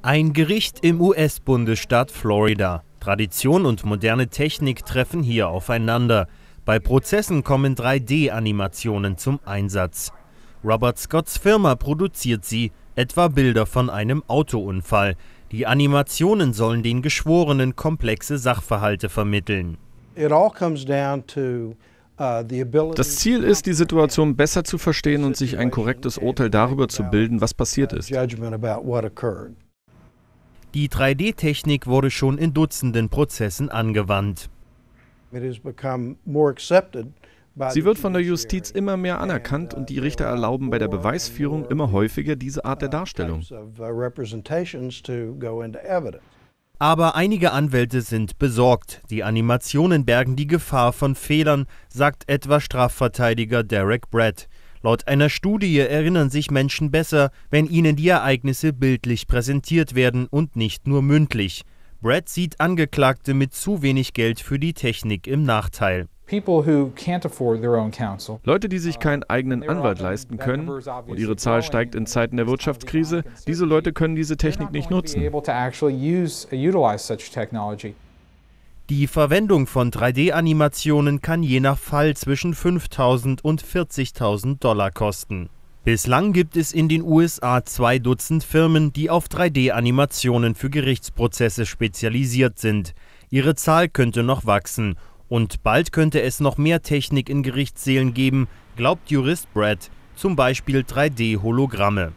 Ein Gericht im US-Bundesstaat Florida. Tradition und moderne Technik treffen hier aufeinander. Bei Prozessen kommen 3D-Animationen zum Einsatz. Robert Scotts Firma produziert sie, etwa Bilder von einem Autounfall. Die Animationen sollen den Geschworenen komplexe Sachverhalte vermitteln. It all comes down to äh, das Ziel ist, die Situation besser zu verstehen und sich ein korrektes Urteil darüber zu bilden, was passiert uh, ist. Die 3D-Technik wurde schon in Dutzenden Prozessen angewandt. Sie wird von der Justiz immer mehr anerkannt uh, und die Richter erlauben bei der Beweisführung immer häufiger diese Art der uh, Darstellung. Aber einige Anwälte sind besorgt. Die Animationen bergen die Gefahr von Fehlern, sagt etwa Strafverteidiger Derek Brett. Laut einer Studie erinnern sich Menschen besser, wenn ihnen die Ereignisse bildlich präsentiert werden und nicht nur mündlich. Brett sieht Angeklagte mit zu wenig Geld für die Technik im Nachteil. Leute, die sich keinen uh, eigenen Anwalt leisten können, und ihre Zahl steigt in Zeiten der Wirtschaftskrise, diese Leute können diese Technik nicht nutzen. Uh, die Verwendung von 3D-Animationen kann je nach Fall zwischen 5.000 und 40.000 Dollar kosten. Bislang gibt es in den USA zwei Dutzend Firmen, die auf 3D-Animationen für Gerichtsprozesse spezialisiert sind. Ihre Zahl könnte noch wachsen und bald könnte es noch mehr Technik in Gerichtssälen geben, glaubt Jurist Brad, zum Beispiel 3D-Hologramme.